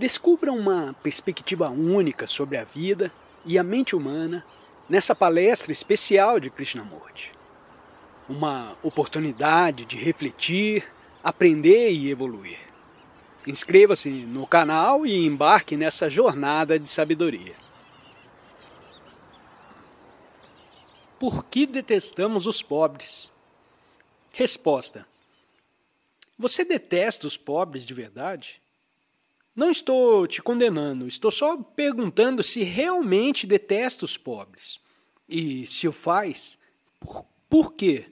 Descubra uma perspectiva única sobre a vida e a mente humana nessa palestra especial de Krishnamurti. Uma oportunidade de refletir, aprender e evoluir. Inscreva-se no canal e embarque nessa jornada de sabedoria. Por que detestamos os pobres? Resposta: Você detesta os pobres de verdade? Não estou te condenando, estou só perguntando se realmente detesta os pobres. E se o faz, por, por quê?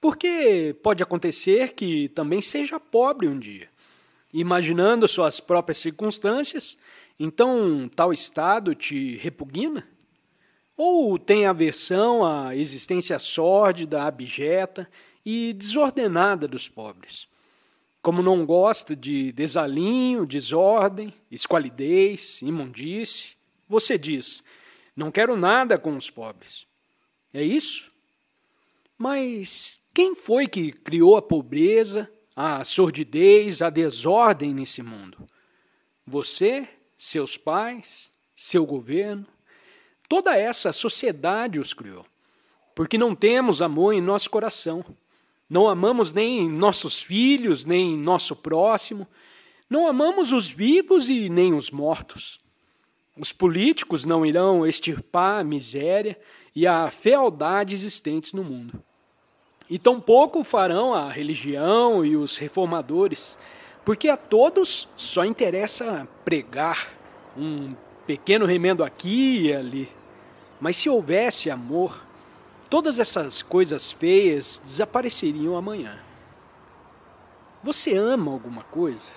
Porque pode acontecer que também seja pobre um dia. Imaginando suas próprias circunstâncias, então tal estado te repugna? Ou tem aversão à existência sórdida, abjeta e desordenada dos pobres? como não gosta de desalinho, desordem, esqualidez, imundice, você diz: Não quero nada com os pobres. É isso? Mas quem foi que criou a pobreza, a sordidez, a desordem nesse mundo? Você, seus pais, seu governo? Toda essa sociedade os criou. Porque não temos amor em nosso coração. Não amamos nem nossos filhos, nem nosso próximo. Não amamos os vivos e nem os mortos. Os políticos não irão extirpar a miséria e a fealdade existentes no mundo. E tampouco farão a religião e os reformadores, porque a todos só interessa pregar um pequeno remendo aqui e ali. Mas se houvesse amor, Todas essas coisas feias desapareceriam amanhã. Você ama alguma coisa?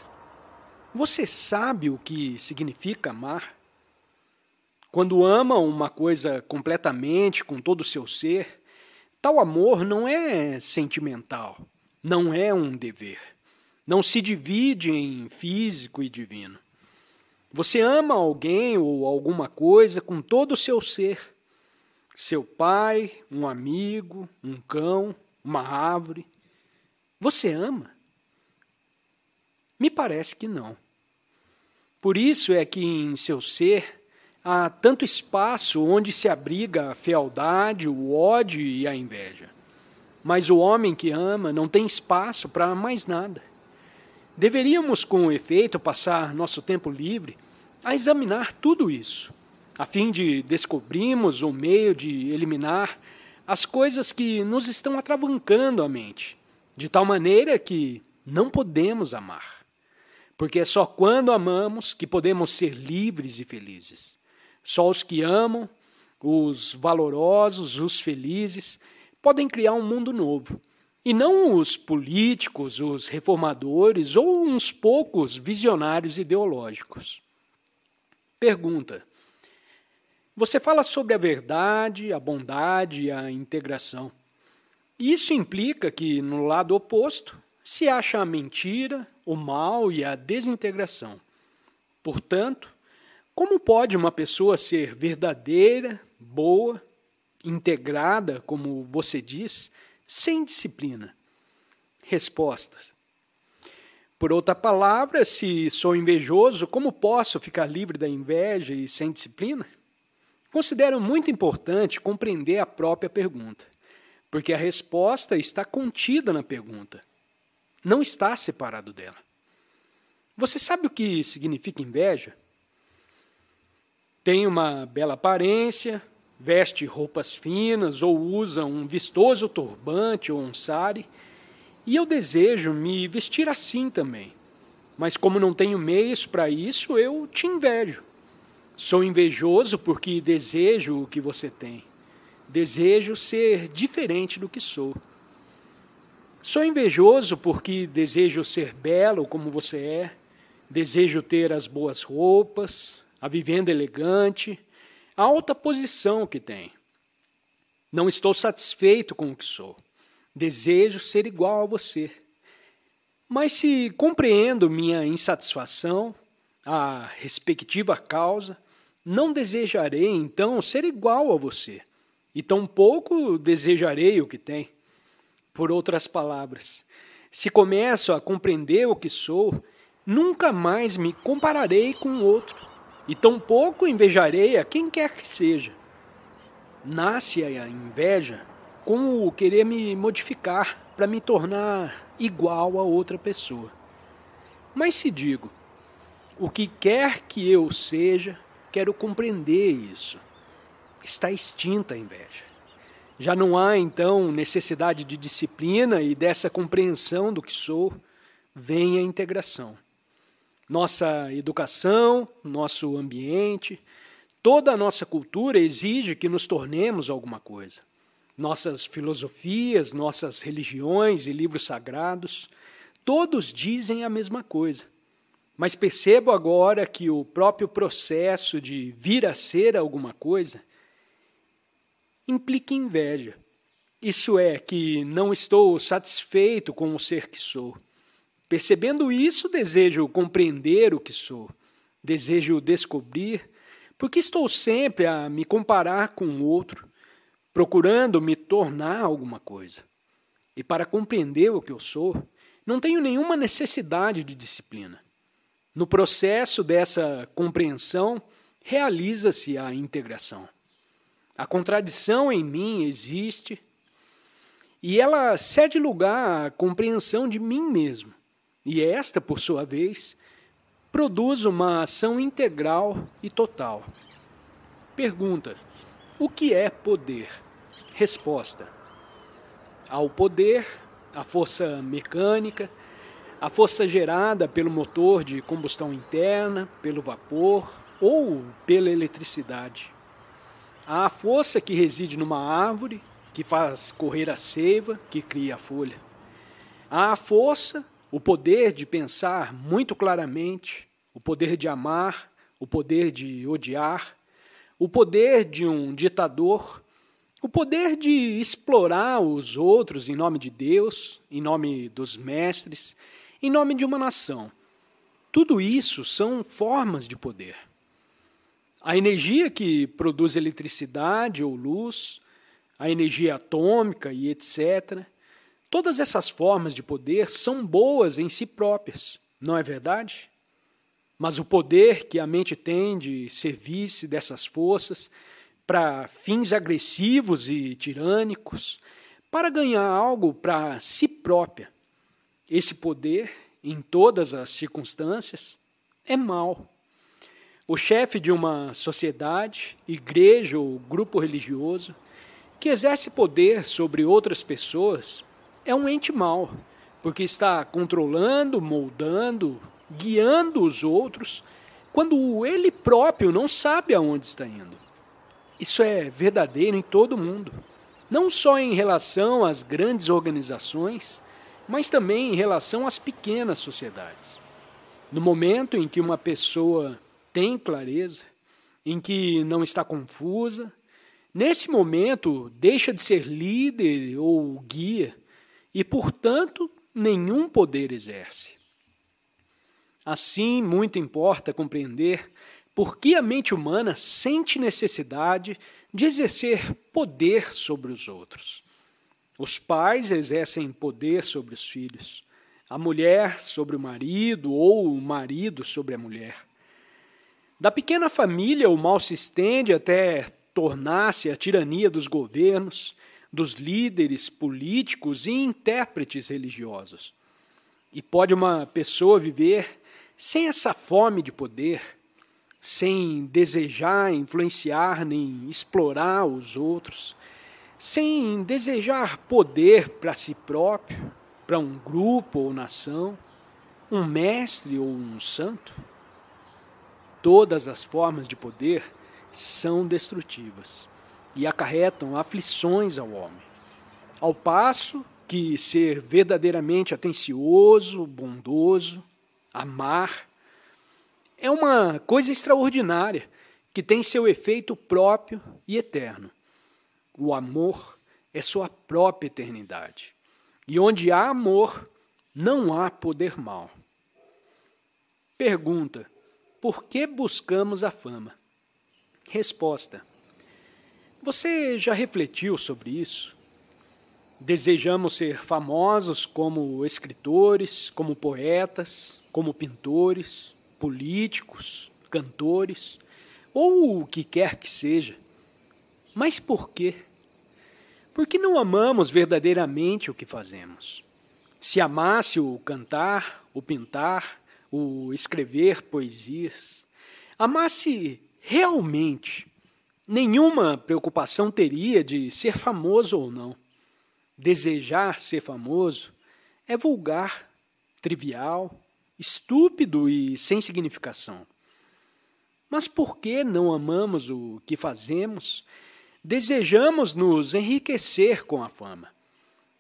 Você sabe o que significa amar? Quando ama uma coisa completamente, com todo o seu ser, tal amor não é sentimental, não é um dever. Não se divide em físico e divino. Você ama alguém ou alguma coisa com todo o seu ser seu pai, um amigo, um cão, uma árvore. Você ama? Me parece que não. Por isso é que em seu ser há tanto espaço onde se abriga a fealdade, o ódio e a inveja. Mas o homem que ama não tem espaço para mais nada. Deveríamos, com efeito, passar nosso tempo livre a examinar tudo isso a fim de descobrirmos o meio de eliminar as coisas que nos estão atravancando a mente, de tal maneira que não podemos amar. Porque é só quando amamos que podemos ser livres e felizes. Só os que amam, os valorosos, os felizes, podem criar um mundo novo. E não os políticos, os reformadores ou uns poucos visionários ideológicos. Pergunta: você fala sobre a verdade, a bondade e a integração. Isso implica que, no lado oposto, se acha a mentira, o mal e a desintegração. Portanto, como pode uma pessoa ser verdadeira, boa, integrada, como você diz, sem disciplina? Respostas. Por outra palavra, se sou invejoso, como posso ficar livre da inveja e sem disciplina? Considero muito importante compreender a própria pergunta, porque a resposta está contida na pergunta, não está separado dela. Você sabe o que significa inveja? Tem uma bela aparência, veste roupas finas ou usa um vistoso turbante ou um sari, e eu desejo me vestir assim também. Mas como não tenho meios para isso, eu te invejo. Sou invejoso porque desejo o que você tem. Desejo ser diferente do que sou. Sou invejoso porque desejo ser belo como você é. Desejo ter as boas roupas, a vivenda elegante, a alta posição que tem. Não estou satisfeito com o que sou. Desejo ser igual a você. Mas se compreendo minha insatisfação, a respectiva causa, não desejarei, então, ser igual a você, e tampouco desejarei o que tem. Por outras palavras, se começo a compreender o que sou, nunca mais me compararei com outro, e tampouco invejarei a quem quer que seja. Nasce a inveja com o querer me modificar para me tornar igual a outra pessoa. Mas se digo, o que quer que eu seja, Quero compreender isso. Está extinta a inveja. Já não há, então, necessidade de disciplina e dessa compreensão do que sou, vem a integração. Nossa educação, nosso ambiente, toda a nossa cultura exige que nos tornemos alguma coisa. Nossas filosofias, nossas religiões e livros sagrados, todos dizem a mesma coisa mas percebo agora que o próprio processo de vir a ser alguma coisa implica inveja. Isso é, que não estou satisfeito com o ser que sou. Percebendo isso, desejo compreender o que sou, desejo descobrir, porque estou sempre a me comparar com o outro, procurando me tornar alguma coisa. E para compreender o que eu sou, não tenho nenhuma necessidade de disciplina. No processo dessa compreensão, realiza-se a integração. A contradição em mim existe e ela cede lugar à compreensão de mim mesmo. E esta, por sua vez, produz uma ação integral e total. Pergunta: O que é poder? Resposta: Ao poder, a força mecânica, a força gerada pelo motor de combustão interna, pelo vapor ou pela eletricidade. A força que reside numa árvore, que faz correr a seiva, que cria a folha. A força, o poder de pensar muito claramente, o poder de amar, o poder de odiar, o poder de um ditador, o poder de explorar os outros em nome de Deus, em nome dos mestres, em nome de uma nação. Tudo isso são formas de poder. A energia que produz eletricidade ou luz, a energia atômica e etc. Todas essas formas de poder são boas em si próprias, não é verdade? Mas o poder que a mente tem de servir-se dessas forças para fins agressivos e tirânicos, para ganhar algo para si própria, esse poder em todas as circunstâncias é mal. O chefe de uma sociedade, igreja ou grupo religioso que exerce poder sobre outras pessoas é um ente mau, porque está controlando, moldando, guiando os outros, quando ele próprio não sabe aonde está indo. Isso é verdadeiro em todo mundo, não só em relação às grandes organizações, mas também em relação às pequenas sociedades. No momento em que uma pessoa tem clareza, em que não está confusa, nesse momento deixa de ser líder ou guia e, portanto, nenhum poder exerce. Assim, muito importa compreender por que a mente humana sente necessidade de exercer poder sobre os outros. Os pais exercem poder sobre os filhos, a mulher sobre o marido ou o marido sobre a mulher. Da pequena família, o mal se estende até tornar-se a tirania dos governos, dos líderes políticos e intérpretes religiosos. E pode uma pessoa viver sem essa fome de poder, sem desejar influenciar nem explorar os outros sem desejar poder para si próprio, para um grupo ou nação, um mestre ou um santo. Todas as formas de poder são destrutivas e acarretam aflições ao homem. Ao passo que ser verdadeiramente atencioso, bondoso, amar, é uma coisa extraordinária que tem seu efeito próprio e eterno o amor é sua própria eternidade. E onde há amor, não há poder mal. Pergunta: por que buscamos a fama? Resposta: Você já refletiu sobre isso? Desejamos ser famosos como escritores, como poetas, como pintores, políticos, cantores, ou o que quer que seja. Mas por quê? Porque não amamos verdadeiramente o que fazemos. Se amasse o cantar, o pintar, o escrever poesias, amasse realmente, nenhuma preocupação teria de ser famoso ou não. Desejar ser famoso é vulgar, trivial, estúpido e sem significação. Mas por que não amamos o que fazemos desejamos nos enriquecer com a fama.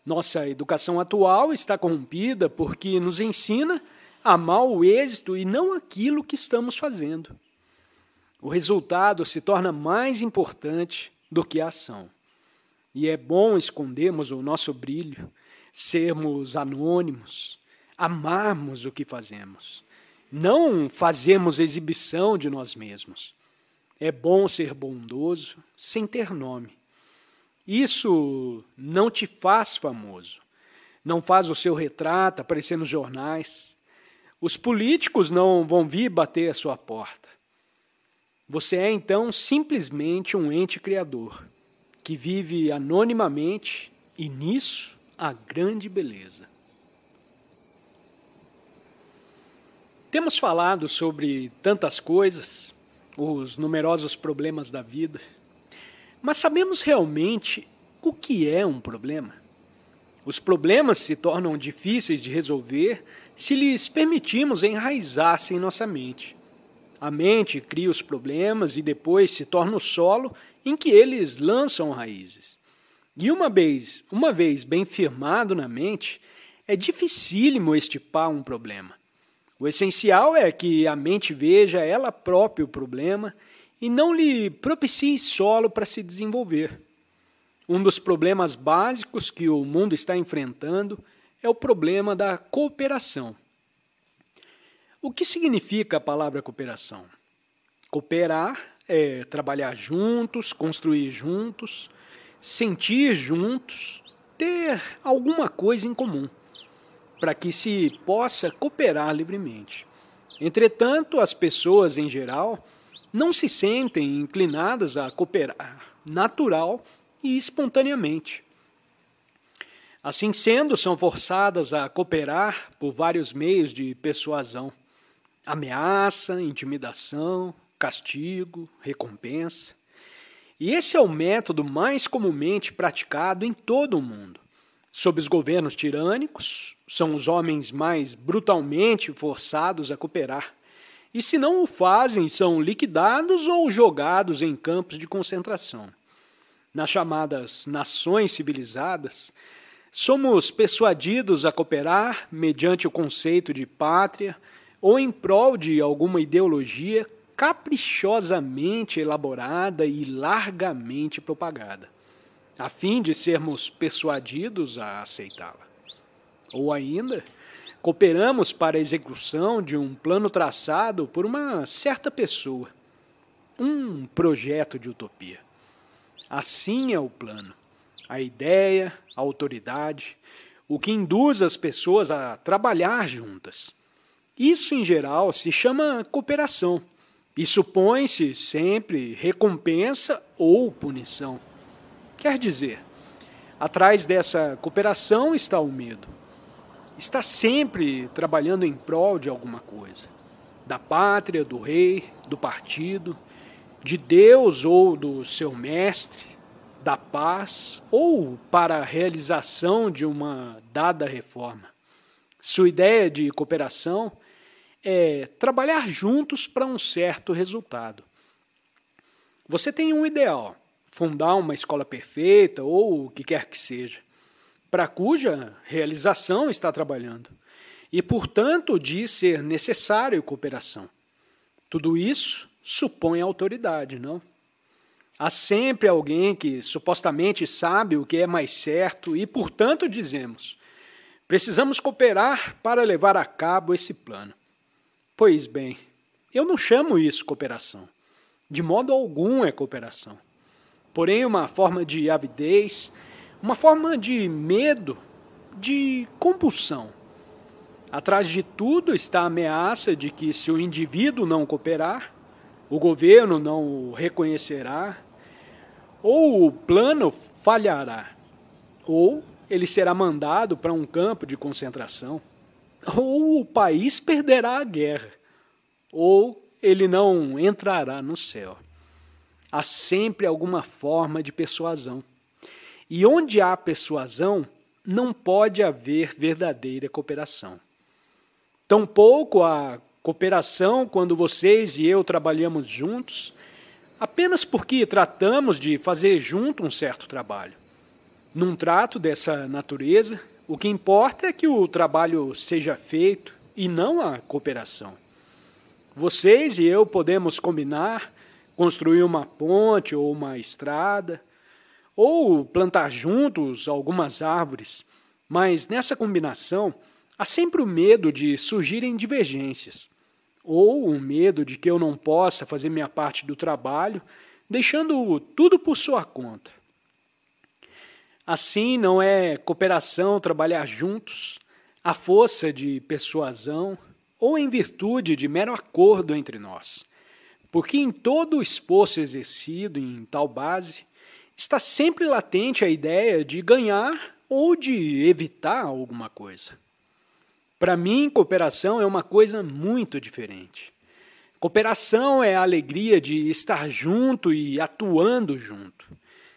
Nossa educação atual está corrompida porque nos ensina a amar o êxito e não aquilo que estamos fazendo. O resultado se torna mais importante do que a ação. E é bom escondermos o nosso brilho, sermos anônimos, amarmos o que fazemos, não fazermos exibição de nós mesmos. É bom ser bondoso sem ter nome. Isso não te faz famoso. Não faz o seu retrato aparecer nos jornais. Os políticos não vão vir bater a sua porta. Você é então simplesmente um ente criador que vive anonimamente e nisso a grande beleza. Temos falado sobre tantas coisas os numerosos problemas da vida. Mas sabemos realmente o que é um problema? Os problemas se tornam difíceis de resolver se lhes permitirmos enraizar-se em nossa mente. A mente cria os problemas e depois se torna o solo em que eles lançam raízes. E uma vez, uma vez bem firmado na mente, é dificílimo estipar um problema. O essencial é que a mente veja ela própria o problema e não lhe propicie solo para se desenvolver. Um dos problemas básicos que o mundo está enfrentando é o problema da cooperação. O que significa a palavra cooperação? Cooperar é trabalhar juntos, construir juntos, sentir juntos, ter alguma coisa em comum para que se possa cooperar livremente. Entretanto, as pessoas em geral não se sentem inclinadas a cooperar natural e espontaneamente. Assim sendo, são forçadas a cooperar por vários meios de persuasão: ameaça, intimidação, castigo, recompensa. E esse é o método mais comumente praticado em todo o mundo, sob os governos tirânicos, são os homens mais brutalmente forçados a cooperar. E se não o fazem, são liquidados ou jogados em campos de concentração. Nas chamadas nações civilizadas, somos persuadidos a cooperar mediante o conceito de pátria ou em prol de alguma ideologia caprichosamente elaborada e largamente propagada, a fim de sermos persuadidos a aceitá-la. Ou ainda, cooperamos para a execução de um plano traçado por uma certa pessoa, um projeto de utopia. Assim é o plano, a ideia, a autoridade, o que induz as pessoas a trabalhar juntas. Isso, em geral, se chama cooperação e supõe-se sempre recompensa ou punição. Quer dizer, atrás dessa cooperação está o medo está sempre trabalhando em prol de alguma coisa, da pátria, do rei, do partido, de Deus ou do seu mestre, da paz ou para a realização de uma dada reforma. Sua ideia de cooperação é trabalhar juntos para um certo resultado. Você tem um ideal, fundar uma escola perfeita ou o que quer que seja para cuja realização está trabalhando, e, portanto, de ser necessário cooperação. Tudo isso supõe autoridade, não? Há sempre alguém que supostamente sabe o que é mais certo e, portanto, dizemos: precisamos cooperar para levar a cabo esse plano. Pois bem, eu não chamo isso cooperação. De modo algum é cooperação. Porém, uma forma de avidez uma forma de medo, de compulsão. Atrás de tudo está a ameaça de que, se o indivíduo não cooperar, o governo não o reconhecerá, ou o plano falhará, ou ele será mandado para um campo de concentração, ou o país perderá a guerra, ou ele não entrará no céu. Há sempre alguma forma de persuasão. E onde há persuasão, não pode haver verdadeira cooperação. Tampouco a cooperação quando vocês e eu trabalhamos juntos, apenas porque tratamos de fazer junto um certo trabalho. Num trato dessa natureza, o que importa é que o trabalho seja feito e não a cooperação. Vocês e eu podemos combinar, construir uma ponte ou uma estrada, ou plantar juntos algumas árvores, mas nessa combinação há sempre o medo de surgirem divergências, ou o medo de que eu não possa fazer minha parte do trabalho, deixando tudo por sua conta. Assim, não é cooperação trabalhar juntos, à força de persuasão ou em virtude de mero acordo entre nós, porque em todo o esforço exercido em tal base, está sempre latente a ideia de ganhar ou de evitar alguma coisa. Para mim, cooperação é uma coisa muito diferente. Cooperação é a alegria de estar junto e atuando junto,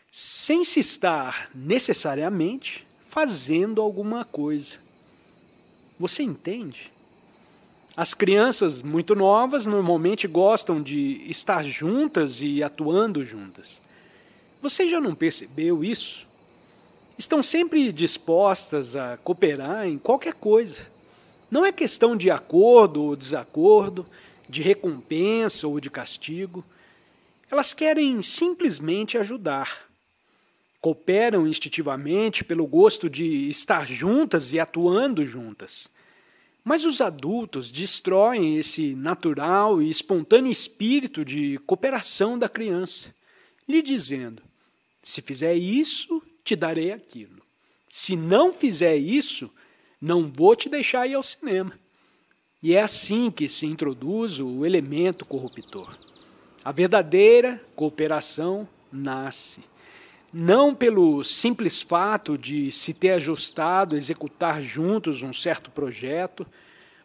sem se estar necessariamente fazendo alguma coisa. Você entende? As crianças muito novas normalmente gostam de estar juntas e atuando juntas. Você já não percebeu isso? Estão sempre dispostas a cooperar em qualquer coisa. Não é questão de acordo ou desacordo, de recompensa ou de castigo. Elas querem simplesmente ajudar. Cooperam instintivamente pelo gosto de estar juntas e atuando juntas. Mas os adultos destroem esse natural e espontâneo espírito de cooperação da criança, lhe dizendo: se fizer isso, te darei aquilo. Se não fizer isso, não vou te deixar ir ao cinema. E é assim que se introduz o elemento corruptor. A verdadeira cooperação nasce. Não pelo simples fato de se ter ajustado, executar juntos um certo projeto,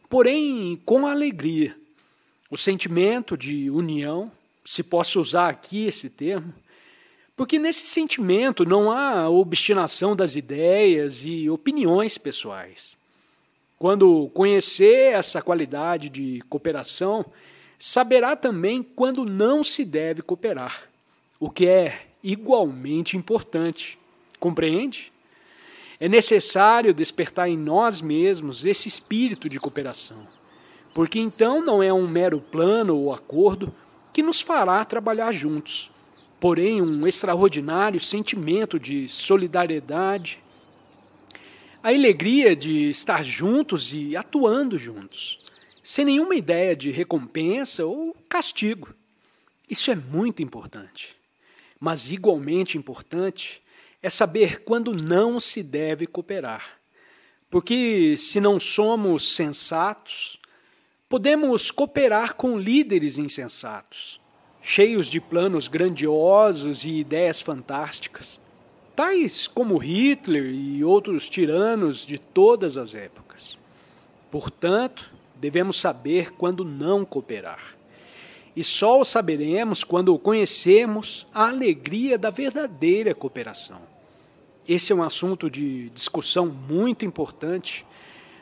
porém com alegria, o sentimento de união, se posso usar aqui esse termo, porque nesse sentimento não há obstinação das ideias e opiniões pessoais. Quando conhecer essa qualidade de cooperação, saberá também quando não se deve cooperar, o que é igualmente importante. Compreende? É necessário despertar em nós mesmos esse espírito de cooperação, porque então não é um mero plano ou acordo que nos fará trabalhar juntos porém, um extraordinário sentimento de solidariedade, a alegria de estar juntos e atuando juntos, sem nenhuma ideia de recompensa ou castigo. Isso é muito importante. Mas igualmente importante é saber quando não se deve cooperar. Porque se não somos sensatos, podemos cooperar com líderes insensatos cheios de planos grandiosos e ideias fantásticas, tais como Hitler e outros tiranos de todas as épocas. Portanto, devemos saber quando não cooperar. E só o saberemos quando conhecermos a alegria da verdadeira cooperação. Esse é um assunto de discussão muito importante,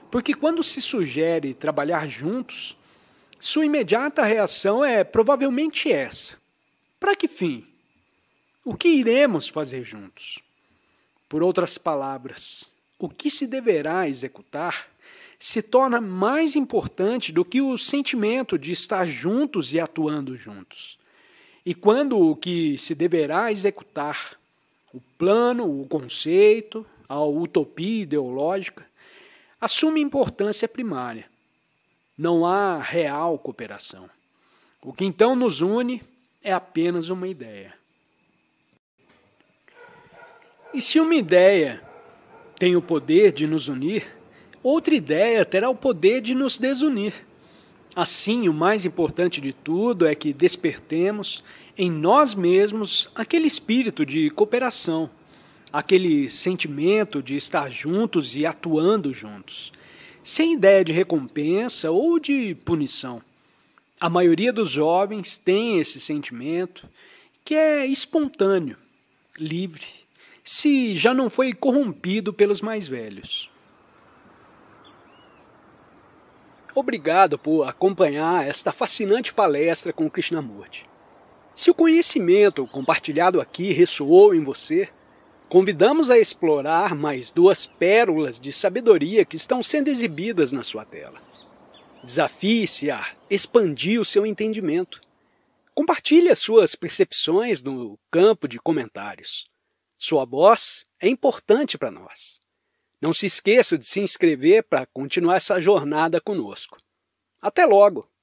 porque quando se sugere trabalhar juntos, sua imediata reação é provavelmente essa: para que fim? O que iremos fazer juntos? Por outras palavras, o que se deverá executar se torna mais importante do que o sentimento de estar juntos e atuando juntos. E quando o que se deverá executar, o plano, o conceito, a utopia ideológica, assume importância primária. Não há real cooperação. O que então nos une é apenas uma ideia. E se uma ideia tem o poder de nos unir, outra ideia terá o poder de nos desunir. Assim, o mais importante de tudo é que despertemos em nós mesmos aquele espírito de cooperação, aquele sentimento de estar juntos e atuando juntos, sem ideia de recompensa ou de punição. A maioria dos jovens tem esse sentimento, que é espontâneo, livre, se já não foi corrompido pelos mais velhos. Obrigado por acompanhar esta fascinante palestra com Krishnamurti. Se o conhecimento compartilhado aqui ressoou em você, Convidamos a explorar mais duas pérolas de sabedoria que estão sendo exibidas na sua tela. Desafie-se a expandir o seu entendimento. Compartilhe as suas percepções no campo de comentários. Sua voz é importante para nós. Não se esqueça de se inscrever para continuar essa jornada conosco. Até logo!